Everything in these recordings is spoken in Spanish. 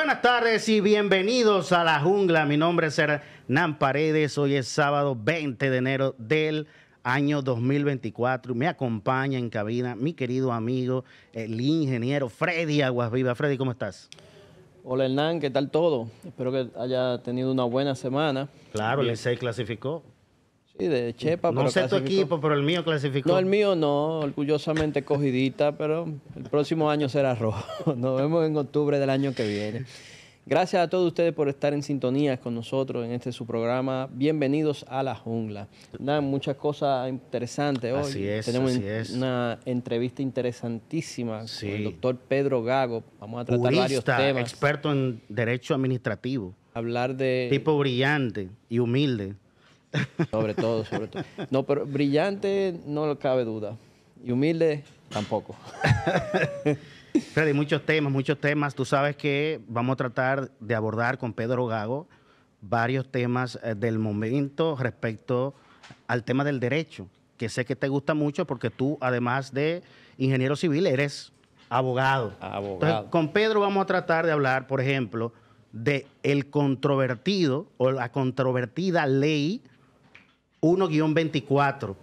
Buenas tardes y bienvenidos a La Jungla. Mi nombre es Hernán Paredes. Hoy es sábado 20 de enero del año 2024. Me acompaña en cabina mi querido amigo, el ingeniero Freddy Aguas Aguasviva. Freddy, ¿cómo estás? Hola Hernán, ¿qué tal todo? Espero que haya tenido una buena semana. Claro, el sei clasificó de chepa. No sé tu equipo, pero el mío clasificó. No, el mío no, orgullosamente cogidita, pero el próximo año será rojo. Nos vemos en octubre del año que viene. Gracias a todos ustedes por estar en sintonía con nosotros en este su programa. Bienvenidos a la jungla. Nada, muchas cosas interesantes hoy. Así es, Tenemos una entrevista interesantísima con el doctor Pedro Gago. Vamos a tratar varios temas. Experto en derecho administrativo. Hablar de. Tipo brillante y humilde. Sobre todo, sobre todo. No, pero brillante no cabe duda. Y humilde tampoco. Freddy, muchos temas, muchos temas. Tú sabes que vamos a tratar de abordar con Pedro Gago varios temas eh, del momento respecto al tema del derecho, que sé que te gusta mucho porque tú, además de ingeniero civil, eres abogado. abogado. con Pedro vamos a tratar de hablar, por ejemplo, de el controvertido o la controvertida ley 1-24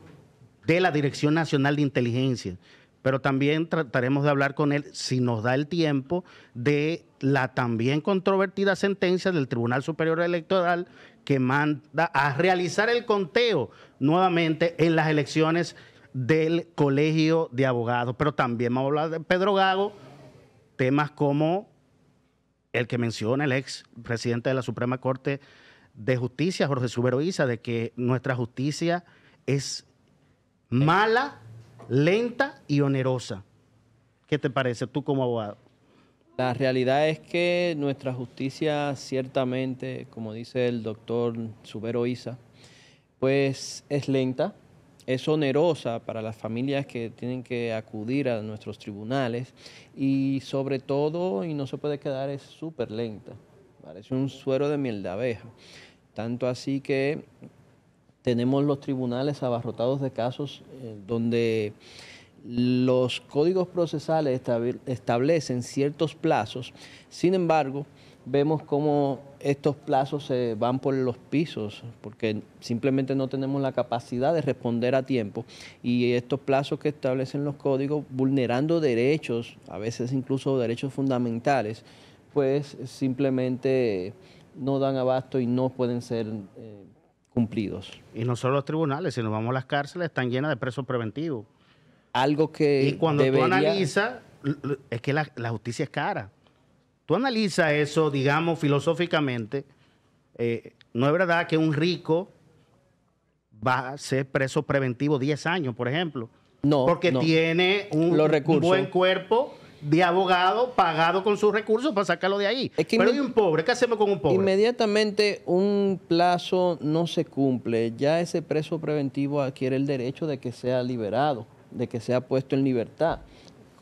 de la Dirección Nacional de Inteligencia. Pero también trataremos de hablar con él, si nos da el tiempo, de la también controvertida sentencia del Tribunal Superior Electoral que manda a realizar el conteo nuevamente en las elecciones del Colegio de Abogados. Pero también vamos a hablar de Pedro Gago, temas como el que menciona el ex presidente de la Suprema Corte de Justicia, Jorge Suberoiza, de que nuestra justicia es eh. mala, lenta y onerosa. ¿Qué te parece tú como abogado? La realidad es que nuestra justicia ciertamente, como dice el doctor Suberoiza, pues es lenta, es onerosa para las familias que tienen que acudir a nuestros tribunales y sobre todo, y no se puede quedar, es súper lenta. Parece un suero de miel de abeja. Tanto así que tenemos los tribunales abarrotados de casos eh, donde los códigos procesales establecen ciertos plazos, sin embargo, vemos cómo estos plazos se van por los pisos, porque simplemente no tenemos la capacidad de responder a tiempo y estos plazos que establecen los códigos, vulnerando derechos, a veces incluso derechos fundamentales, pues simplemente no dan abasto y no pueden ser eh, cumplidos. Y no solo los tribunales, si nos vamos a las cárceles, están llenas de presos preventivos. Algo que. Y cuando tú analizas, es que la, justicia es cara. Tú analizas eso, digamos, filosóficamente. Eh, no es verdad que un rico va a ser preso preventivo 10 años, por ejemplo. No. Porque tiene un buen cuerpo de abogado pagado con sus recursos para sacarlo de ahí. Pero hay un pobre, ¿qué hacemos con un pobre? Inmediatamente un plazo no se cumple, ya ese preso preventivo adquiere el derecho de que sea liberado, de que sea puesto en libertad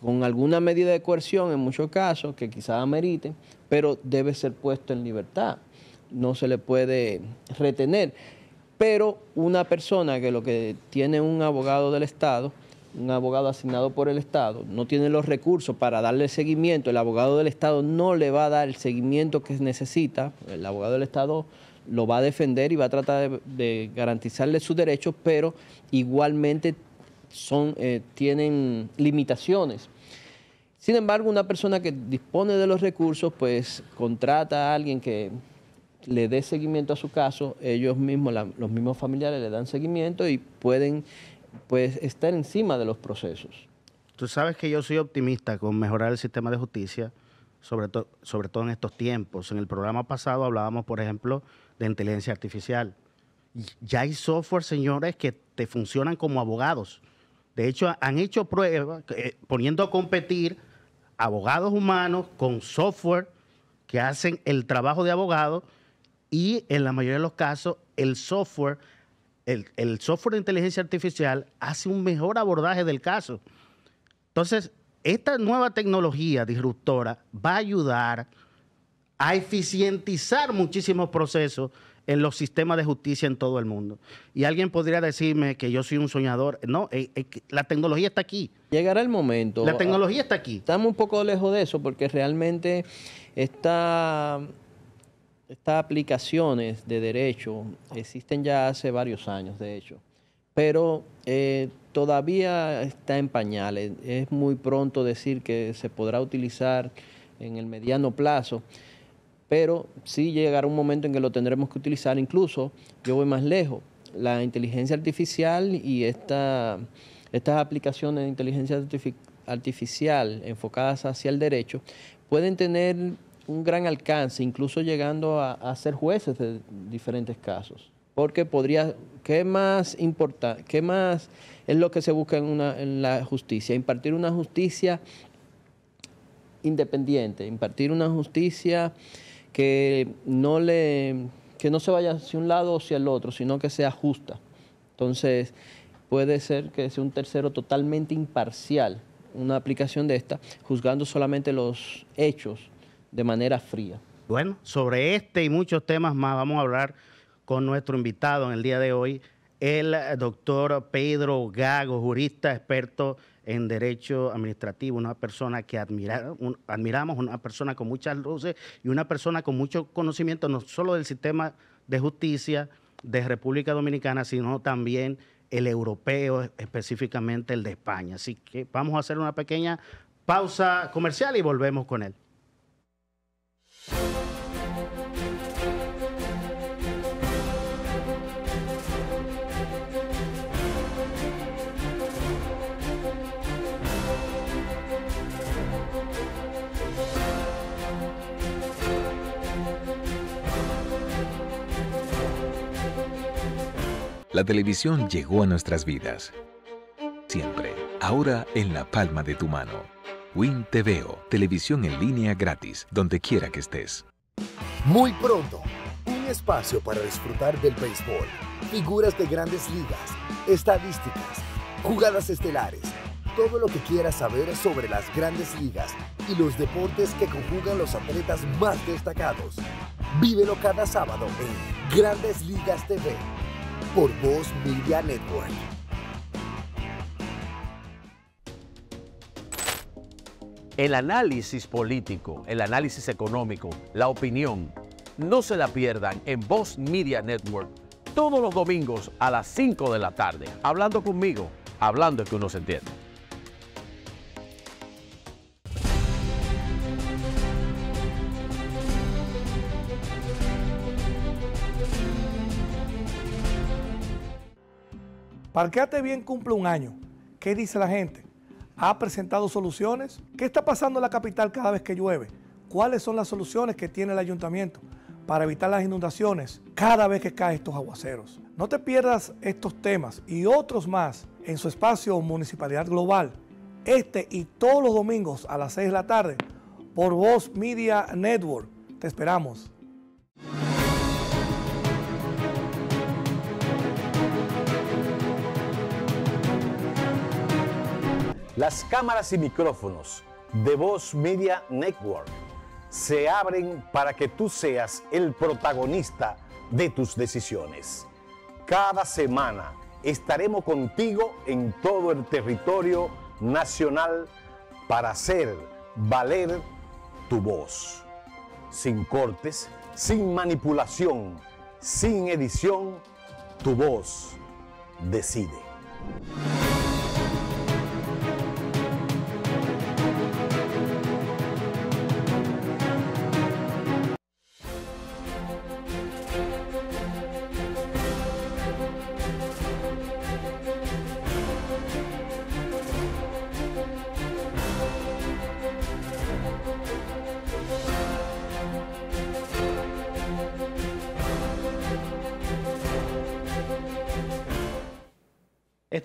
con alguna medida de coerción en muchos casos que quizás amerite, pero debe ser puesto en libertad. No se le puede retener. Pero una persona que lo que tiene un abogado del Estado un abogado asignado por el Estado no tiene los recursos para darle seguimiento, el abogado del Estado no le va a dar el seguimiento que necesita, el abogado del Estado lo va a defender y va a tratar de, garantizarle sus derechos, pero igualmente son, eh, tienen limitaciones. Sin embargo, una persona que dispone de los recursos, pues contrata a alguien que le dé seguimiento a su caso, ellos mismos, los mismos familiares le dan seguimiento y pueden pues estar encima de los procesos. Tú sabes que yo soy optimista con mejorar el sistema de justicia, sobre, sobre todo en estos tiempos. En el programa pasado hablábamos, por ejemplo, de inteligencia artificial. Ya hay software, señores, que te funcionan como abogados. De hecho, han hecho pruebas eh, poniendo a competir abogados humanos con software que hacen el trabajo de abogado y en la mayoría de los casos el software el, software de inteligencia artificial hace un mejor abordaje del caso. Entonces, esta nueva tecnología disruptora va a ayudar a eficientizar muchísimos procesos en los sistemas de justicia en todo el mundo. Y alguien podría decirme que yo soy un soñador. No, eh, eh, la tecnología está aquí. Llegará el momento. La tecnología está aquí. Estamos un poco lejos de eso porque realmente está estas aplicaciones de derecho existen ya hace varios años, de hecho, pero eh, todavía está en pañales. Es muy pronto decir que se podrá utilizar en el mediano plazo, pero sí llegará un momento en que lo tendremos que utilizar. Incluso yo voy más lejos. La inteligencia artificial y esta, estas aplicaciones de inteligencia artificial enfocadas hacia el derecho pueden tener un gran alcance, incluso llegando a, ser jueces de diferentes casos. Porque podría, ¿qué más importa? ¿Qué más es lo que se busca en, una, en la justicia? Impartir una justicia independiente, impartir una justicia que no le que no se vaya hacia un lado o hacia el otro, sino que sea justa. Entonces, puede ser que sea un tercero totalmente imparcial una aplicación de esta, juzgando solamente los hechos de manera fría. Bueno, sobre este y muchos temas más vamos a hablar con nuestro invitado en el día de hoy, el doctor Pedro Gago, jurista experto en derecho administrativo, una persona que admiramos, una persona con muchas luces y una persona con mucho conocimiento, no solo del sistema de justicia de República Dominicana, sino también el europeo, específicamente el de España. Así que vamos a hacer una pequeña pausa comercial y volvemos con él. La televisión llegó a nuestras vidas. Siempre, ahora en la palma de tu mano. Win TVO, televisión en línea gratis, donde quiera que estés. Muy pronto, un espacio para disfrutar del béisbol, figuras de grandes ligas, estadísticas, jugadas estelares, todo lo que quieras saber sobre las grandes ligas y los deportes que conjugan los atletas más destacados. Vívelo cada sábado en Grandes Ligas TV por Voz Media Network. El análisis político, el análisis económico, la opinión. No se la pierdan en Voz Media Network todos los domingos a las 5 de la tarde, hablando conmigo, hablando que uno se entiende. Parqueate bien cumple un año. ¿Qué dice la gente? ha presentado soluciones. ¿Qué está pasando en la capital cada vez que llueve? ¿Cuáles son las soluciones que tiene el ayuntamiento para evitar las inundaciones cada vez que caen estos aguaceros? No te pierdas estos temas y otros más en su espacio Municipalidad Global, este y todos los domingos a las 6 de la tarde por Voz Media Network. Te esperamos. Las cámaras y micrófonos de Voz Media Network se abren para que tú seas el protagonista de tus decisiones. Cada semana estaremos contigo en todo el territorio nacional para hacer valer tu voz. Sin cortes, sin manipulación, sin edición, tu voz decide.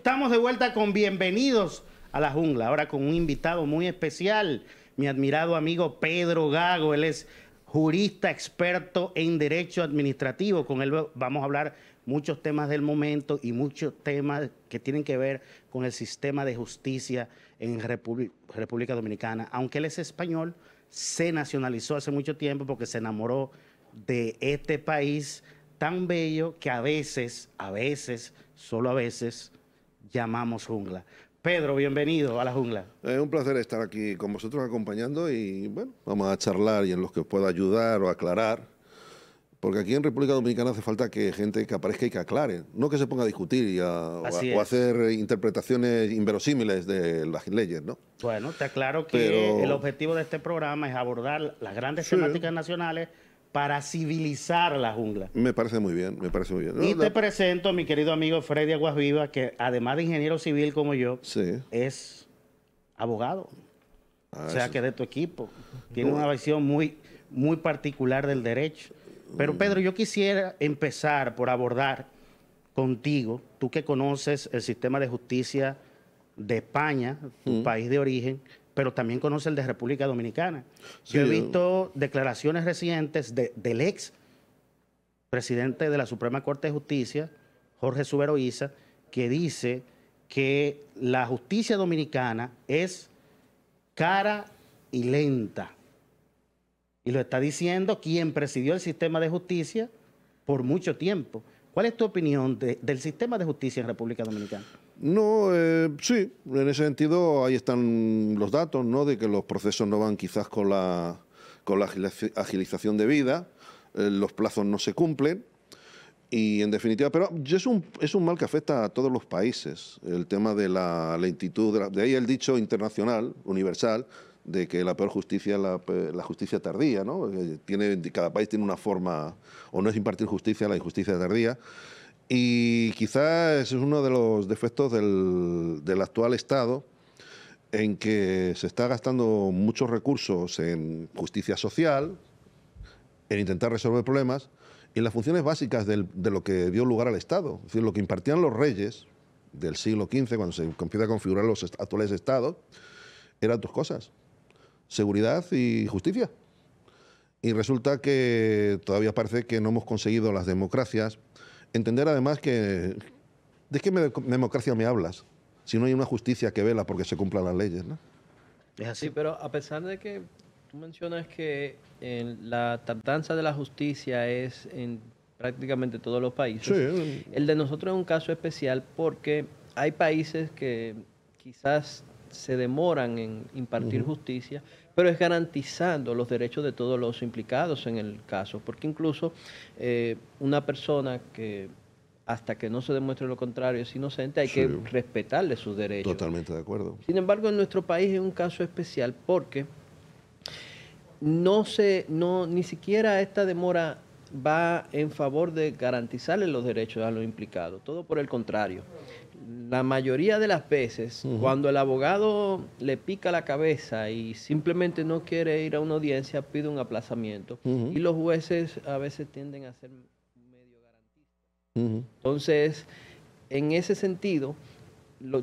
Estamos de vuelta con bienvenidos a la jungla, ahora con un invitado muy especial, mi admirado amigo Pedro Gago, él es jurista experto en derecho administrativo, con él vamos a hablar muchos temas del momento y muchos temas que tienen que ver con el sistema de justicia en República, Dominicana. Aunque él es español, se nacionalizó hace mucho tiempo porque se enamoró de este país tan bello que a veces, a veces, solo a veces, llamamos jungla. Pedro, bienvenido a la jungla. Es eh, un placer estar aquí con vosotros acompañando y bueno, vamos a charlar y en los que os pueda ayudar o aclarar. Porque aquí en República Dominicana hace falta que gente que aparezca y que aclare, no que se ponga a discutir y a, o, hacer interpretaciones inverosímiles de las leyes, ¿no? Bueno, te aclaro que el objetivo de este programa es abordar las grandes temáticas nacionales para civilizar la jungla. Me parece muy bien, me parece muy bien. y te presento a mi querido amigo Freddy Aguasviva, que además de ingeniero civil como yo, es abogado. Ah, o sea, que de tu equipo. Tiene una visión muy, muy particular del derecho. Pero mm. Pedro, yo quisiera empezar por abordar contigo, tú que conoces el sistema de justicia de España, tu mm. país de origen, pero también conoce el de República Dominicana. yo he eh, visto declaraciones recientes del ex presidente de la Suprema Corte de Justicia, Jorge Subero Isa, que dice que la justicia dominicana es cara y lenta. Y lo está diciendo quien presidió el sistema de justicia por mucho tiempo. ¿Cuál es tu opinión del sistema de justicia en República Dominicana? No, eh, sí, en ese sentido ahí están los datos, ¿no? De que los procesos no van quizás con la, con la agilización de vida, eh, los plazos no se cumplen y en definitiva, pero es un, es un mal que afecta a todos los países, el tema de la lentitud, de, ahí el dicho internacional, universal, de que la peor justicia es la, la, justicia tardía, ¿no? Eh, tiene, cada país tiene una forma, o no es impartir justicia, la injusticia tardía. Y quizás es uno de los defectos del, actual Estado, en que se está gastando muchos recursos en justicia social, en intentar resolver problemas, y en las funciones básicas de lo que dio lugar al Estado. Es decir, lo que impartían los reyes del siglo XV, cuando se empieza a configurar los actuales Estados, eran dos cosas, seguridad y justicia. Y resulta que todavía parece que no hemos conseguido las democracias Entender además que, ¿de qué democracia me hablas? Si no hay una justicia que vela porque se cumplan las leyes, ¿no? Es así, pero a pesar de que tú mencionas que eh, la tardanza de la justicia es en prácticamente todos los países, el de nosotros es un caso especial porque hay países que quizás se demoran en impartir justicia pero es garantizando los derechos de todos los implicados en el caso, porque incluso eh, una persona que hasta que no se demuestre lo contrario es inocente, hay que respetarle sus derechos. Totalmente de acuerdo. Sin embargo, en nuestro país es un caso especial porque no se, no, ni siquiera esta demora va en favor de garantizarle los derechos a los implicados, todo por el contrario la mayoría de las veces, cuando el abogado le pica la cabeza y simplemente no quiere ir a una audiencia, pide un aplazamiento. Y los jueces a veces tienden a ser medio garantistas. Entonces, en ese sentido,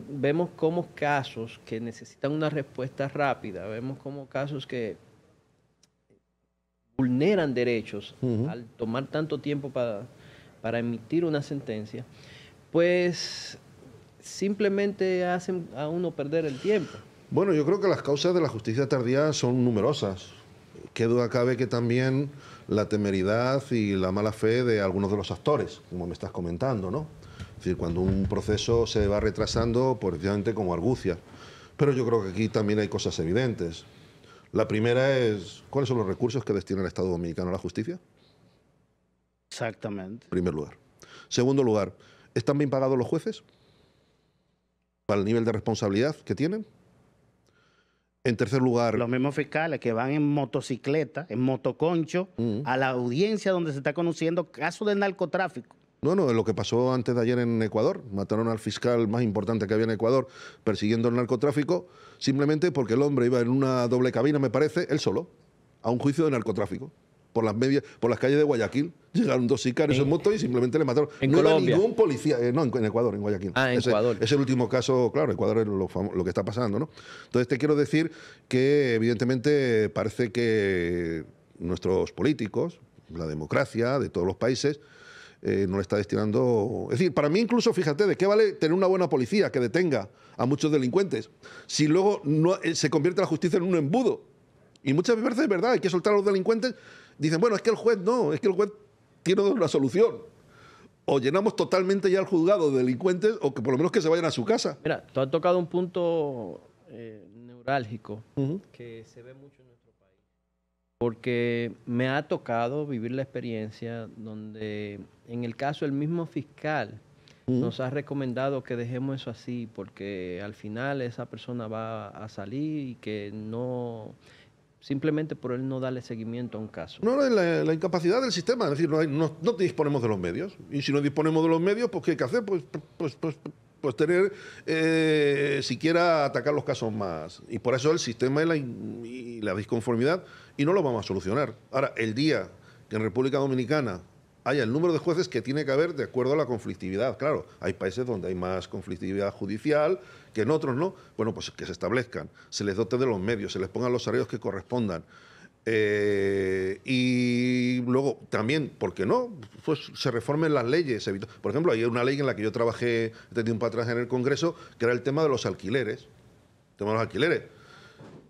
vemos como casos que necesitan una respuesta rápida, vemos como casos que vulneran derechos al tomar tanto tiempo para, para emitir una sentencia, pues simplemente hacen a uno perder el tiempo. Bueno, yo creo que las causas de la justicia tardía son numerosas. Qué duda cabe que también la temeridad y la mala fe de algunos de los actores, como me estás comentando, ¿no? Es decir, cuando un proceso se va retrasando, por pues, precisamente como argucia. Pero yo creo que aquí también hay cosas evidentes. La primera es, ¿cuáles son los recursos que destina el Estado Dominicano a la justicia? Exactamente. En primer lugar. Segundo lugar, ¿están bien pagados los jueces? para el nivel de responsabilidad que tienen. En tercer lugar. Los mismos fiscales que van en motocicleta, en motoconcho, a la audiencia donde se está conociendo caso de narcotráfico. No, no, lo que pasó antes de ayer en Ecuador. Mataron al fiscal más importante que había en Ecuador persiguiendo el narcotráfico, simplemente porque el hombre iba en una doble cabina, me parece, él solo, a un juicio de narcotráfico por las medias, por las calles de Guayaquil. Llegaron dos sicarios en, moto y simplemente le mataron. no ningún policía, eh, no, en, Ecuador, en Guayaquil. Ah, en Ecuador. Es el último caso, claro, Ecuador es lo, que está pasando, ¿no? Entonces te quiero decir que evidentemente parece que nuestros políticos, la democracia de todos los países, eh, no le está destinando... Es decir, para mí incluso, fíjate, ¿de qué vale tener una buena policía que detenga a muchos delincuentes si luego no, eh, se convierte la justicia en un embudo? Y muchas veces es verdad, hay que soltar a los delincuentes Dicen, bueno, es que el juez no, es que el juez tiene una solución. O llenamos totalmente ya el juzgado de delincuentes o que por lo menos que se vayan a su casa. Mira, tú has tocado un punto eh, neurálgico que se ve mucho en nuestro país. Porque me ha tocado vivir la experiencia donde en el caso el mismo fiscal nos ha recomendado que dejemos eso así porque al final esa persona va a salir y que no simplemente por él no darle seguimiento a un caso. No, la, la incapacidad del sistema, es decir, no, no, disponemos de los medios. Y si no disponemos de los medios, pues ¿qué hay que hacer? Pues, pues, pues, pues tener eh, siquiera atacar los casos más. Y por eso el sistema y la disconformidad, y no lo vamos a solucionar. Ahora, el día que en República Dominicana haya el número de jueces que tiene que haber de acuerdo a la conflictividad. Claro, hay países donde hay más conflictividad judicial que en otros no, bueno, pues que se establezcan, se les dote de los medios, se les pongan los salarios que correspondan. Eh, y luego también, ¿por qué no? Pues se reformen las leyes. Por ejemplo, hay una ley en la que yo trabajé desde un atrás en el Congreso, que era el tema de los alquileres. El tema de los alquileres.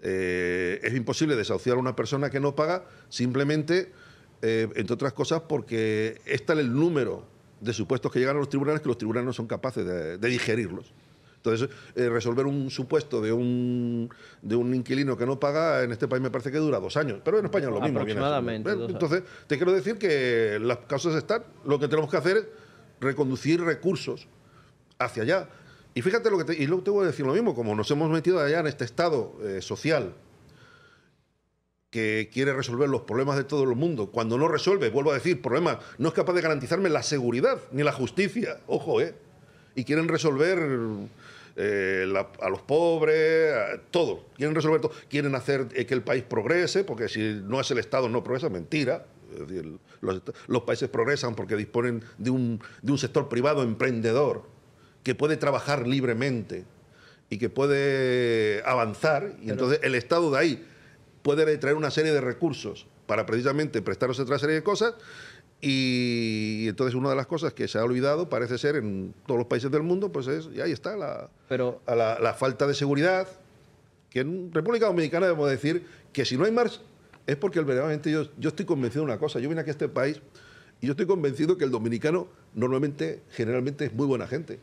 Eh, es imposible desahuciar a una persona que no paga simplemente, eh, entre otras cosas, porque es tal el número de supuestos que llegan a los tribunales que los tribunales no son capaces de digerirlos. Entonces, eh, resolver un supuesto de un, de un inquilino que no paga, en este país me parece que dura dos años. Pero en España es lo mismo. Aproximadamente. Entonces, te quiero decir que las causas están. Lo que tenemos que hacer es reconducir recursos hacia allá. Y fíjate lo que te, y luego te voy a decir lo mismo, como nos hemos metido allá en este estado eh, social que quiere resolver los problemas de todo el mundo, cuando no resuelve, vuelvo a decir, problemas, no es capaz de garantizarme la seguridad ni la justicia, ojo, ¿eh? Y quieren resolver eh, a los pobres, a, todo. Quieren resolver todo. Quieren hacer eh, que el país progrese, porque si no es el Estado no progresa, mentira. los, países progresan porque disponen de un, de un sector privado emprendedor que puede trabajar libremente y que puede avanzar. Y entonces el Estado de ahí puede traer una serie de recursos para precisamente prestarse otra serie de cosas y, entonces una de las cosas que se ha olvidado, parece ser, en todos los países del mundo, pues es, y ahí está, la, Pero, a la, falta de seguridad, que en República Dominicana debemos decir que si no hay marcha, es porque verdaderamente yo, yo estoy convencido de una cosa, yo vine aquí a este país y yo estoy convencido que el dominicano normalmente, generalmente es muy buena gente.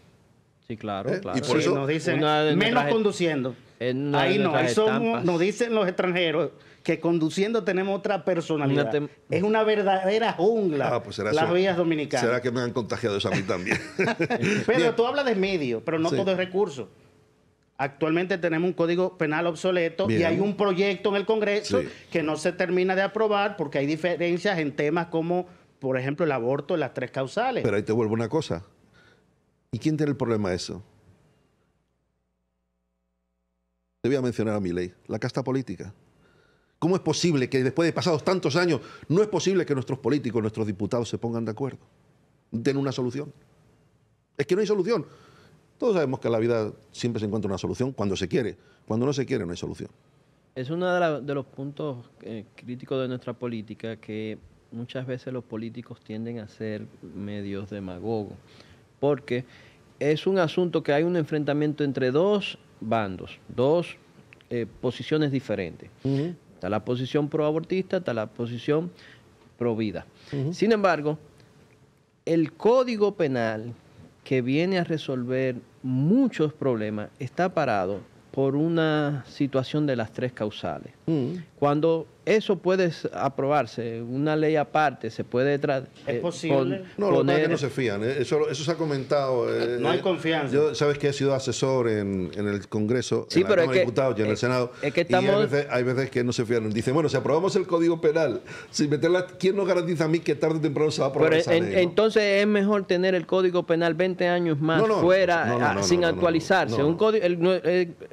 Sí, claro, ¿Eh? claro. Y por eso nos dicen, menos conduciendo. Ahí no, ahí nos dicen los extranjeros, que conduciendo tenemos otra personalidad. es una verdadera jungla ah, pues las dominicanas. Será que me han contagiado eso a mí también. pero tú hablas de medios, pero no todo es recurso. Actualmente tenemos un código penal obsoleto y hay un proyecto en el Congreso que no se termina de aprobar porque hay diferencias en temas como, por ejemplo, el aborto, las tres causales. Pero ahí te vuelvo una cosa. ¿Y quién tiene el problema de eso? Te voy a mencionar a mi ley, la casta política. ¿Cómo es posible que después de pasados tantos años, no es posible que nuestros políticos, nuestros diputados se pongan de acuerdo? Den una solución. Es que no hay solución. Todos sabemos que en la vida siempre se encuentra una solución cuando se quiere. Cuando no se quiere, no hay solución. Es uno de, los puntos eh, críticos de nuestra política que muchas veces los políticos tienden a ser medios demagogos, porque es un asunto que hay un enfrentamiento entre dos bandos, dos eh, posiciones diferentes. Está la posición proabortista, está la posición pro vida. Sin embargo, el código penal que viene a resolver muchos problemas está parado por una situación de las tres causales. Cuando eso puede aprobarse, una ley aparte, se puede... ¿Es eh, posible? no, no se fían, eh, eso, eso se ha comentado. Eh, no hay confianza. Yo, sabes que he sido asesor en, en el Congreso, en pero la y en el Senado, hay veces, que no se fían. Dicen, bueno, si aprobamos el Código Penal, sin meterla, ¿quién nos garantiza a mí que tarde o temprano se va a aprobar esa ley, Entonces es mejor tener el Código Penal 20 años más fuera, sin actualizarse. Un código,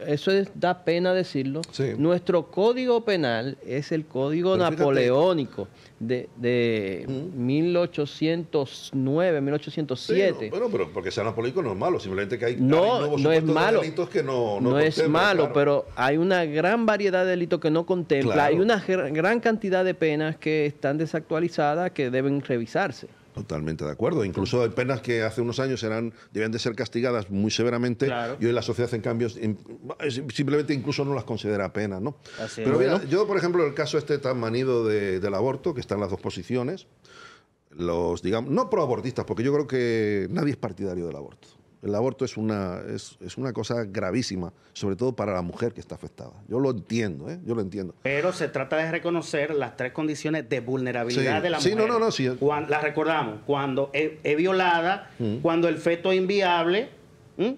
eso da pena decirlo. Nuestro Código Penal es el el Código Napoleónico de, de 1809, 1807. bueno, pero porque sea napoleónico no es malo, simplemente que hay, nuevos no malo, que no, no, no es malo, pero hay una gran variedad de delitos que no contempla, hay una gran cantidad de penas que están desactualizadas que deben revisarse. Totalmente de acuerdo. Incluso hay penas que hace unos años eran, debían de ser castigadas muy severamente y hoy la sociedad, en cambio, simplemente incluso no las considera penas. ¿no? Pero yo, por ejemplo, el caso este tan manido del aborto, que están las dos posiciones, los, digamos, no proabortistas, porque yo creo que nadie es partidario del aborto. El aborto es una, es, una cosa gravísima, sobre todo para la mujer que está afectada. Yo lo entiendo, ¿eh? yo lo entiendo. Pero se trata de reconocer las tres condiciones de vulnerabilidad de la mujer. Sí, no, no, no. Sí. las recordamos, cuando es, violada, mm. cuando el feto es inviable,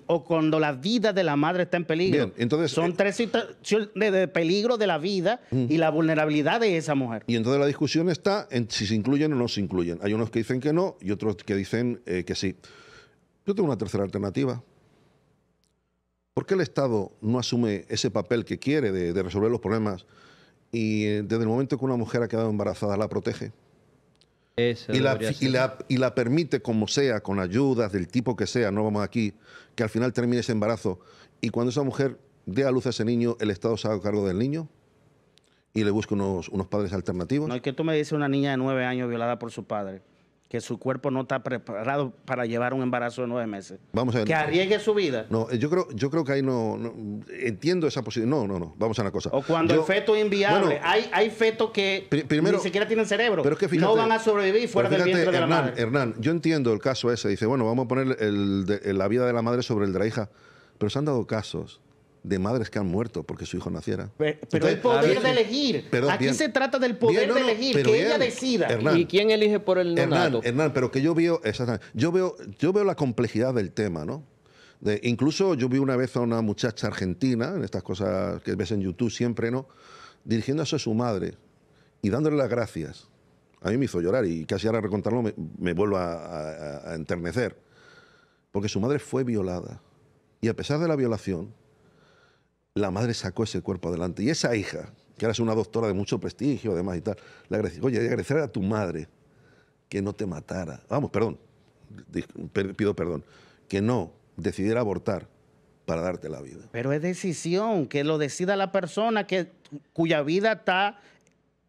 o cuando la vida de la madre está en peligro. Bien, entonces, Son eh, tres situaciones de peligro de la vida mm. y la vulnerabilidad de esa mujer. Y entonces la discusión está en si se incluyen o no se incluyen. Hay unos que dicen que no y otros que dicen eh, que sí. Yo tengo una tercera alternativa. ¿Por qué el Estado no asume ese papel que quiere de, resolver los problemas y eh, desde el momento que una mujer ha quedado embarazada la protege? y, la, permite como sea, con ayudas del tipo que sea, no vamos aquí, que al final termine ese embarazo y cuando esa mujer dé a luz a ese niño, el Estado se haga cargo del niño y le busque unos, unos padres alternativos. No, es que tú me dices una niña de nueve años violada por su padre que su cuerpo no está preparado para llevar un embarazo de nueve meses. Vamos a Que arriesgue su vida. No, eh, yo creo, yo creo que ahí no, entiendo esa posibilidad. No, no, no. Vamos a una cosa. O cuando el feto es inviable. hay, hay fetos que ni siquiera tienen cerebro. Pero es que no van a sobrevivir fuera del vientre Hernán, de la madre. Hernán, yo entiendo el caso ese. Dice, bueno, vamos a poner la vida de la madre sobre el de la hija. Pero se han dado casos de madres que han muerto porque su hijo naciera. Pero, el poder de elegir. Aquí se trata del poder de elegir, que ella decida. ¿Y quién elige por el no Hernán, pero que yo veo, yo veo, yo veo la complejidad del tema, ¿no? De, incluso yo vi una vez a una muchacha argentina, en estas cosas que ves en YouTube siempre, ¿no? Dirigiéndose a su madre y dándole las gracias. A mí me hizo llorar y casi ahora recontarlo me, vuelvo a enternecer. Porque su madre fue violada. Y a pesar de la violación, la madre sacó ese cuerpo adelante. Y esa hija, que ahora es una doctora de mucho prestigio, además y tal, le agradeció, oye, agradecer a tu madre que no te matara. Vamos, perdón, pido perdón, que no decidiera abortar para darte la vida. Pero es decisión, que lo decida la persona que, cuya vida está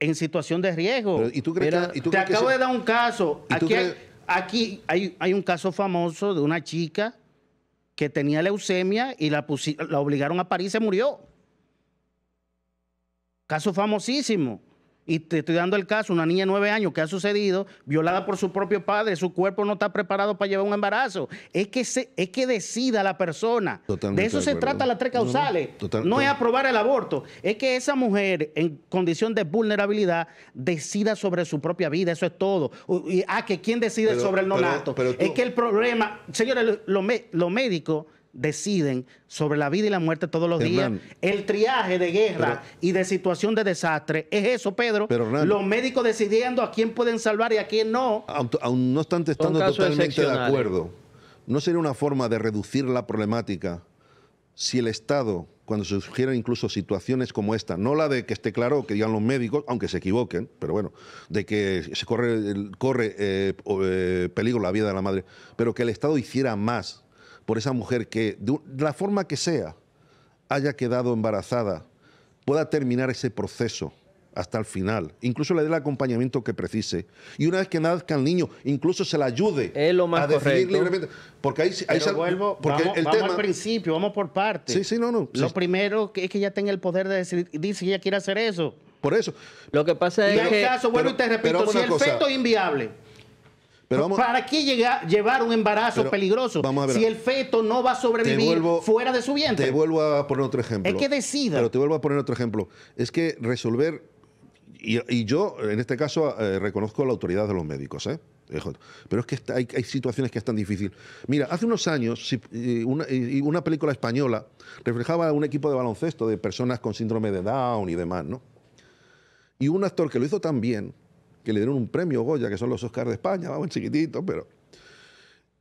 en situación de riesgo. ¿y tú crees te acabo de dar un caso. Aquí, hay, un caso famoso de una chica que tenía leucemia y la, la obligaron a parir y se murió. Caso famosísimo. Y te estoy dando el caso, una niña de nueve años que ha sucedido, violada por su propio padre, su cuerpo no está preparado para llevar un embarazo. Es que, es que decida la persona. de eso se trata las tres causales. No, es aprobar el aborto. Es que esa mujer en condición de vulnerabilidad decida sobre su propia vida. Eso es todo. Y, ah, que quién decide sobre el nonato. Pero, Es que el problema, señores, los lo, lo médicos deciden sobre la vida y la muerte todos los días. El triaje de guerra y de situación de desastre es eso, Pedro. Pero los médicos decidiendo a quién pueden salvar y a quién no. Aún no estando totalmente de acuerdo, ¿no sería una forma de reducir la problemática si el Estado, cuando se incluso situaciones como esta, no la de que esté claro, que digan los médicos, aunque se equivoquen, pero bueno, de que se corre, eh, eh, peligro la vida de la madre, pero que el Estado hiciera más por esa mujer que, de la forma que sea, haya quedado embarazada, pueda terminar ese proceso hasta el final. Incluso le dé el acompañamiento que precise. Y una vez que nazca el niño, incluso se la ayude es lo más a decidir libremente. Porque ahí, ahí vuelvo, porque el tema... al principio, vamos por partes. Sí, sí, no, no. Lo primero es que ella tenga el poder de decir dice si ella quiere hacer eso. Por eso. Lo que pasa es y que... Y caso, vuelvo y te repito, si el es inviable ¿Para qué llevar un embarazo peligroso si el feto no va a sobrevivir fuera de su vientre? Te vuelvo a poner otro ejemplo. Es que decida. Pero te vuelvo a poner otro ejemplo. Es que resolver y, yo, en este caso, eh, reconozco la autoridad de los médicos, ¿eh? Eh, Pero es que hay, situaciones que es tan difícil. Mira, hace unos años, una, película española reflejaba un equipo de baloncesto de personas con síndrome de Down y demás, ¿no? Y un actor que lo hizo tan bien, que le dieron un premio Goya, que son los Oscars de España, vamos, chiquitito, pero...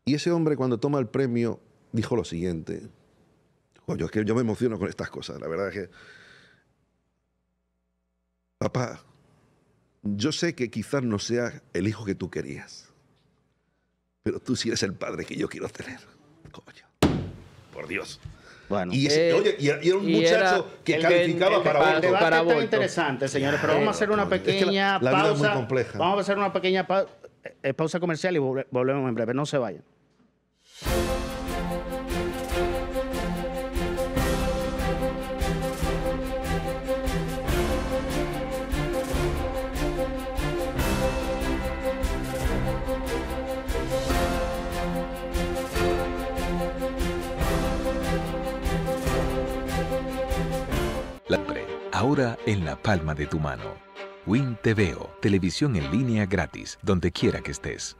Y ese hombre cuando toma el premio dijo lo siguiente, Oye, es que yo me emociono con estas cosas, la verdad es que... Papá, yo sé que quizás no sea el hijo que tú querías, pero tú sí eres el padre que yo quiero tener. Coño, por Dios. Eh, y, era un muchacho que calificaba para El debate, para interesante, señores, pero vamos a hacer una pequeña pausa. Vamos a hacer una pequeña eh, pausa comercial y volvemos en breve. No se vayan. ahora en la palma de tu mano. Win TVO, televisión en línea gratis, donde quiera que estés.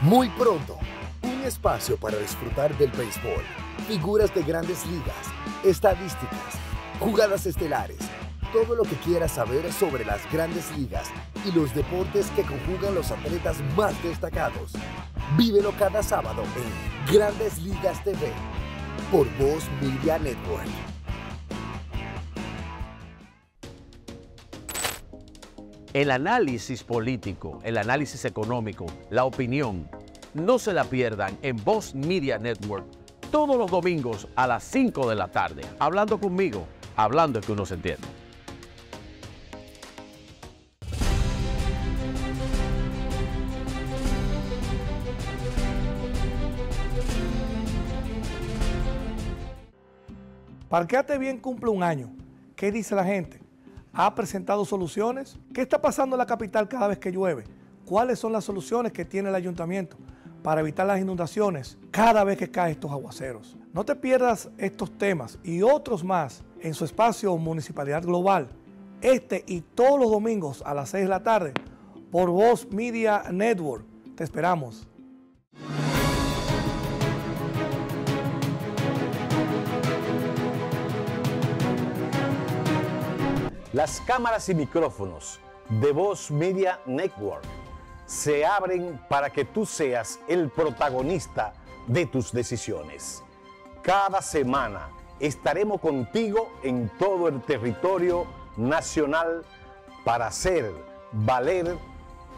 Muy pronto, un espacio para disfrutar del béisbol, figuras de grandes ligas, estadísticas, jugadas estelares, todo lo que quieras saber sobre las grandes ligas y los deportes que conjugan los atletas más destacados. Vívelo cada sábado en Grandes Ligas TV por Voz Media Network. El análisis político, el análisis económico, la opinión, no se la pierdan en Voz Media Network todos los domingos a las 5 de la tarde, hablando conmigo, hablando que uno se entiende. Parqueate bien cumple un año. ¿Qué dice la gente? ha presentado soluciones. ¿Qué está pasando en la capital cada vez que llueve? ¿Cuáles son las soluciones que tiene el ayuntamiento para evitar las inundaciones cada vez que caen estos aguaceros? No te pierdas estos temas y otros más en su espacio Municipalidad Global, este y todos los domingos a las 6 de la tarde por Voz Media Network. Te esperamos. Las cámaras y micrófonos de Voz Media Network se abren para que tú seas el protagonista de tus decisiones. Cada semana estaremos contigo en todo el territorio nacional para hacer valer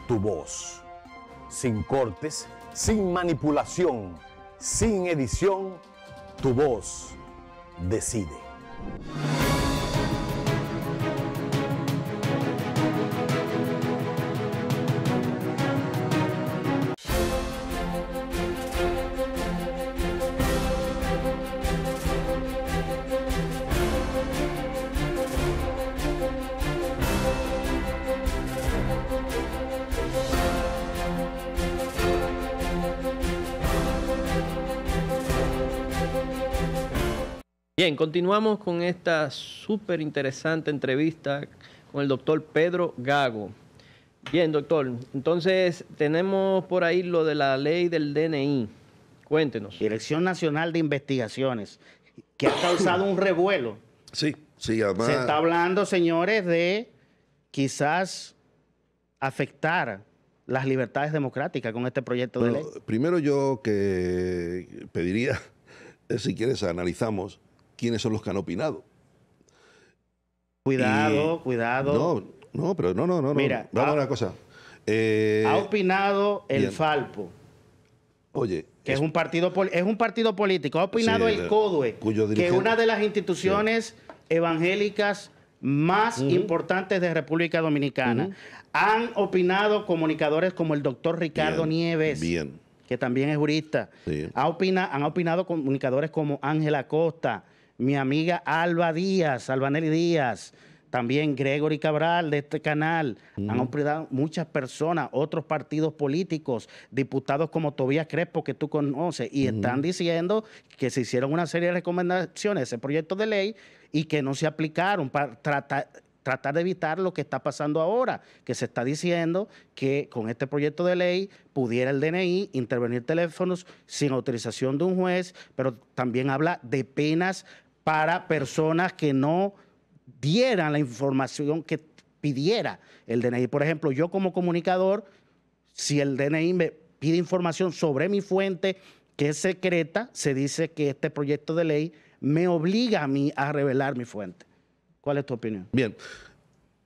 tu voz. Sin cortes, sin manipulación, sin edición, tu voz decide. Bien, continuamos con esta súper interesante entrevista con el doctor Pedro Gago. Bien, doctor, entonces tenemos por ahí lo de la ley del DNI. Cuéntenos. Dirección Nacional de Investigaciones, que ha causado un revuelo. Sí, sí, además. Se está hablando, señores, de quizás afectar las libertades democráticas con este proyecto de ley. Primero yo que pediría, si quieres, analizamos quiénes son los que han opinado. Cuidado, cuidado. No, no, pero no, no, no. Mira, vamos a una cosa. Eh, ha opinado el Falpo. Oye. Que es, un partido, es un partido político. Ha opinado el CODUE, que es una de las instituciones evangélicas más importantes de República Dominicana. Han opinado comunicadores como el doctor Ricardo Nieves, que también es jurista. han opinado comunicadores como Ángela Costa, mi amiga Alba Díaz, Albanelli Díaz, también Gregory Cabral de este canal, han operado muchas personas, otros partidos políticos, diputados como Tobías Crespo, que tú conoces, y están diciendo que se hicieron una serie de recomendaciones, ese proyecto de ley, y que no se aplicaron para tratar tratar de evitar lo que está pasando ahora, que se está diciendo que con este proyecto de ley pudiera el DNI intervenir teléfonos sin autorización de un juez, pero también habla de penas para personas que no dieran la información que pidiera el DNI. Por ejemplo, yo como comunicador, si el DNI me pide información sobre mi fuente, que es secreta, se dice que este proyecto de ley me obliga a mí a revelar mi fuente. ¿Cuál es tu opinión? Bien,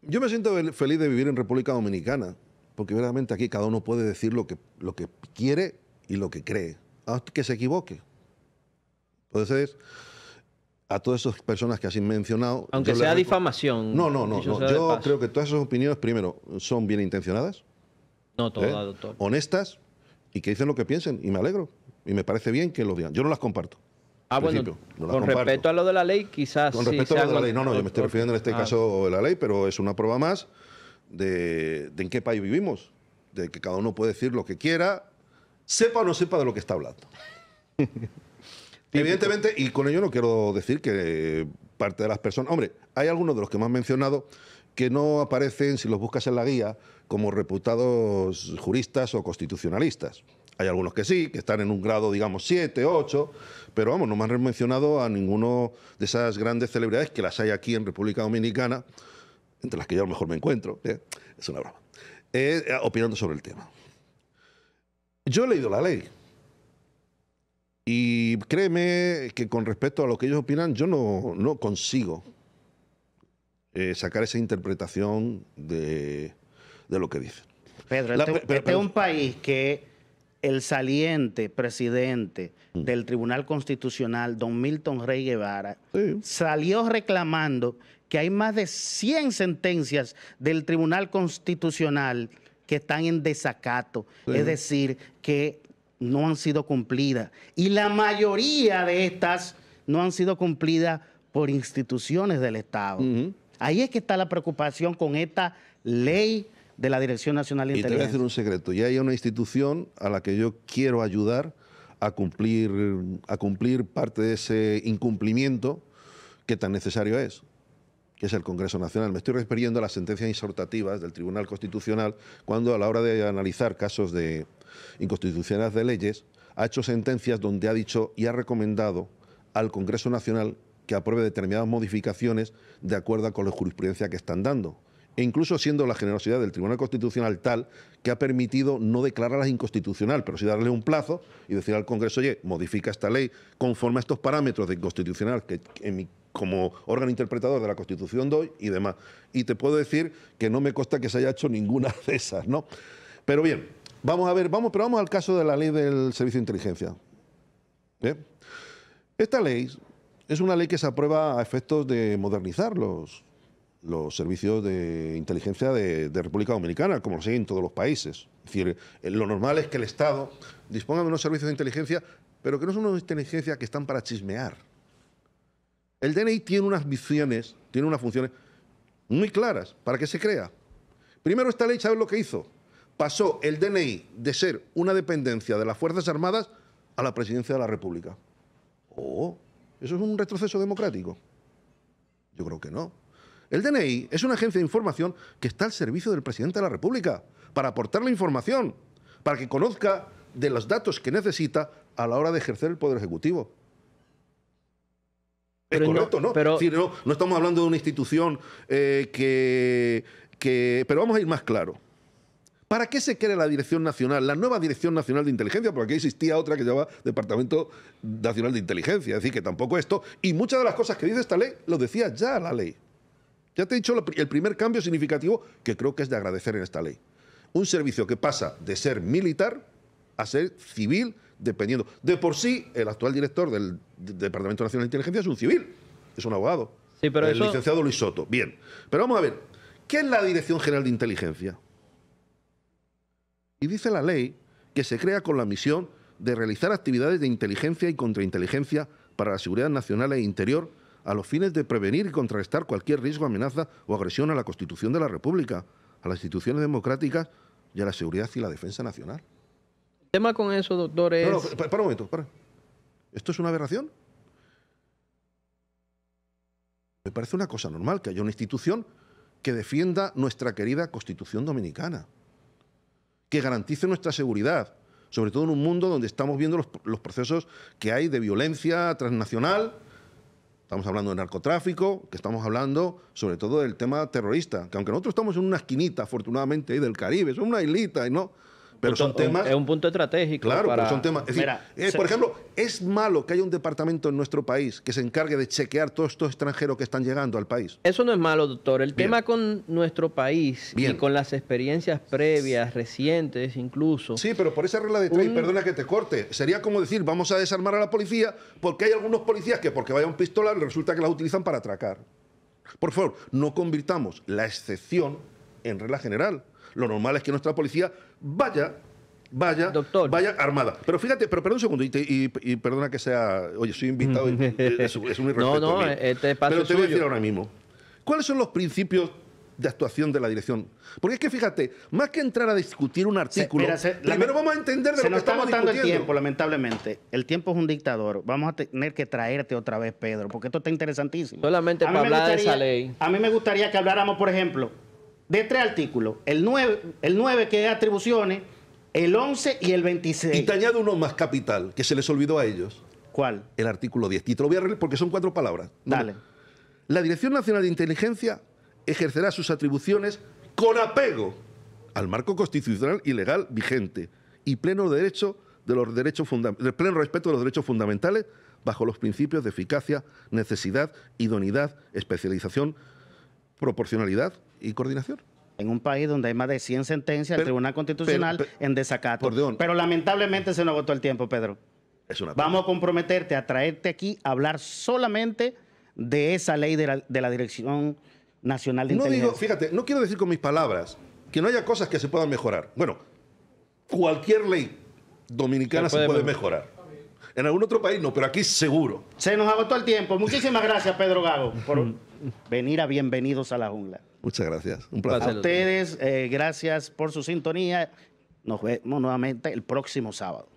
yo me siento feliz de vivir en República Dominicana, porque verdaderamente aquí cada uno puede decir lo que, lo que quiere y lo que cree, aunque que se equivoque. Entonces, a todas esas personas que has mencionado. Aunque sea difamación. No, no, no. Yo creo que todas esas opiniones, primero, son bien intencionadas. No todas, ¿eh? doctor. Honestas y que dicen lo que piensen. Y me alegro. Y me parece bien que lo digan. Yo no las comparto. Ah, bueno, con a lo de la ley, quizás. Con a lo de la ley, no, no, yo me estoy refiriendo en este ah. caso a la ley, pero es una prueba más de, de en qué país vivimos, de que cada uno puede decir lo que quiera, sepa o no sepa de lo que está hablando. Pues, Evidentemente, pues. y con ello no quiero decir que parte de las personas. Hombre, hay algunos de los que me han mencionado que no aparecen, si los buscas en la guía, como reputados juristas o constitucionalistas. Hay algunos que sí, que están en un grado, digamos, 7, 8, pero vamos, no me han mencionado a ninguno de esas grandes celebridades que las hay aquí en República Dominicana, entre las que yo a lo mejor me encuentro, ¿eh? es una broma, eh, eh, opinando sobre el tema. Yo he leído la ley, y créeme que con respecto a lo que ellos opinan, yo no, consigo eh, sacar esa interpretación de, lo que dicen. Pedro, este, este, es un país que el saliente presidente mm. del Tribunal Constitucional, don Milton Rey Guevara, salió reclamando que hay más de 100 sentencias del Tribunal Constitucional que están en desacato. Es decir, que no han sido cumplidas. Y la mayoría de estas no han sido cumplidas por instituciones del Estado. Ahí es que está la preocupación con esta ley de la Dirección Nacional de y Y voy a un secreto. Ya hay una institución a la que yo quiero ayudar a cumplir, a cumplir parte de ese incumplimiento que tan necesario es, que es el Congreso Nacional. Me estoy refiriendo a las sentencias insortativas del Tribunal Constitucional cuando a la hora de analizar casos de, inconstitucionales de leyes, ha hecho sentencias donde ha dicho y ha recomendado al Congreso Nacional que apruebe determinadas modificaciones de acuerdo con la jurisprudencia que están dando. E incluso siendo la generosidad del Tribunal Constitucional tal que ha permitido no declararlas inconstitucional, pero sí darle un plazo y decir al Congreso, oye, modifica esta ley conforme a estos parámetros de inconstitucional que, como órgano interpretador de la Constitución doy y demás. Y te puedo decir que no me consta que se haya hecho ninguna de esas, ¿no? Pero bien, Vamos a ver, vamos, pero vamos al caso de la ley del servicio de inteligencia. ¿Eh? Esta ley es una ley que se aprueba a efectos de modernizar los, los servicios de inteligencia de, República Dominicana, como lo siguen en todos los países. Es decir, eh, lo normal es que el Estado disponga de unos servicios de inteligencia, pero que no son unos inteligencia que están para chismear. El DNI tiene unas visiones, tiene unas funciones muy claras. ¿Para qué se crea? Primero, esta ley, ¿sabes lo que hizo? pasó el DNI de ser una dependencia de las Fuerzas Armadas a la presidencia de la República. Oh, ¿eso es un retroceso democrático? Yo creo que no. El DNI es una agencia de información que está al servicio del presidente de la República para aportar la información, para que conozca de los datos que necesita a la hora de ejercer el Poder Ejecutivo. es correcto, ¿no? ¿no? estamos hablando de una institución eh, que, que... Pero vamos a ir más claro. ¿Para qué se crea la Dirección Nacional, la nueva Dirección Nacional de Inteligencia? Porque aquí existía otra que se llamaba Departamento Nacional de Inteligencia. Es decir, que tampoco esto. Y muchas de las cosas que dice esta ley lo decía ya la ley. Ya te he dicho el primer cambio significativo que creo que es de agradecer en esta ley. Un servicio que pasa de ser militar a ser civil, dependiendo. De por sí, el actual director del Departamento Nacional de Inteligencia es un civil, es un abogado. Sí, pero el licenciado Luis Soto. Bien. Pero vamos a ver, ¿qué es la Dirección General de Inteligencia? Y dice la ley que se crea con la misión de realizar actividades de inteligencia y contrainteligencia para la seguridad nacional e interior a los fines de prevenir y contrarrestar cualquier riesgo, amenaza o agresión a la Constitución de la República, a las instituciones democráticas y a la seguridad y la defensa nacional. tema con eso, doctor, un momento, ¿Esto es una aberración? Me parece una cosa normal que haya una institución que defienda nuestra querida Constitución Dominicana que garantice nuestra seguridad, sobre todo en un mundo donde estamos viendo los, procesos que hay de violencia transnacional. Estamos hablando de narcotráfico, que estamos hablando sobre todo del tema terrorista, que aunque nosotros estamos en una esquinita, afortunadamente, ahí del Caribe, es una islita y no, pero son temas. Es un punto estratégico. Claro, pero son temas. Es decir, eh, Por ejemplo, es malo que haya un departamento en nuestro país que se encargue de chequear todos estos extranjeros que están llegando al país. Eso no es malo, doctor. El tema con nuestro país y con las experiencias previas, recientes incluso. Sí, pero por esa regla de tres, perdona que te corte, sería como decir, vamos a desarmar a la policía porque hay algunos policías que porque vayan un pistola resulta que las utilizan para atracar. Por favor, no convirtamos la excepción en regla general lo normal es que nuestra policía vaya vaya, vaya armada. Pero fíjate, pero perdón un segundo, y, perdona que sea, oye, soy invitado, y, es, un irrespeto. No, no, eh, este Pero te voy a decir ahora mismo, ¿cuáles son los principios de actuación de la dirección? Porque es que fíjate, más que entrar a discutir un artículo, primero vamos a entender de se lo nos que estamos discutiendo. el tiempo, lamentablemente. El tiempo es un dictador. Vamos a tener que traerte otra vez, Pedro, porque esto está interesantísimo. Solamente para hablar de esa ley. A mí me gustaría que habláramos, por ejemplo, de tres artículos, el 9, el 9 que es atribuciones, el 11 y el 26. Y te añado uno más capital, que se les olvidó a ellos. ¿Cuál? El artículo 10. Y te lo voy a porque son cuatro palabras. Dale. La Dirección Nacional de Inteligencia ejercerá sus atribuciones con apego al marco constitucional y legal vigente y pleno derecho de los derechos pleno respeto de los derechos fundamentales bajo los principios de eficacia, necesidad, idoneidad, especialización, proporcionalidad, y coordinación. En un país donde hay más de 100 sentencias del Tribunal Constitucional en desacato. Pero lamentablemente se nos agotó el tiempo, Pedro. Es una Vamos a comprometerte a traerte aquí a hablar solamente de esa ley de la, Dirección Nacional de no Digo, fíjate, no quiero decir con mis palabras que no haya cosas que se puedan mejorar. Bueno, cualquier ley dominicana se puede, mejorar. En algún otro país no, pero aquí seguro. Se nos agotó el tiempo. Muchísimas gracias, Pedro Gago, por venir a Bienvenidos a la Jungla. Muchas gracias. Un placer. A ustedes, eh, gracias por su sintonía. Nos vemos nuevamente el próximo sábado.